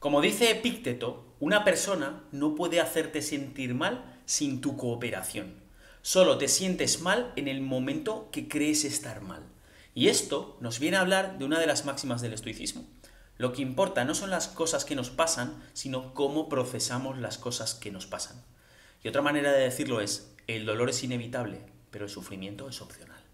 Como dice Epícteto, una persona no puede hacerte sentir mal sin tu cooperación. Solo te sientes mal en el momento que crees estar mal. Y esto nos viene a hablar de una de las máximas del estoicismo. Lo que importa no son las cosas que nos pasan, sino cómo procesamos las cosas que nos pasan. Y otra manera de decirlo es, el dolor es inevitable, pero el sufrimiento es opcional.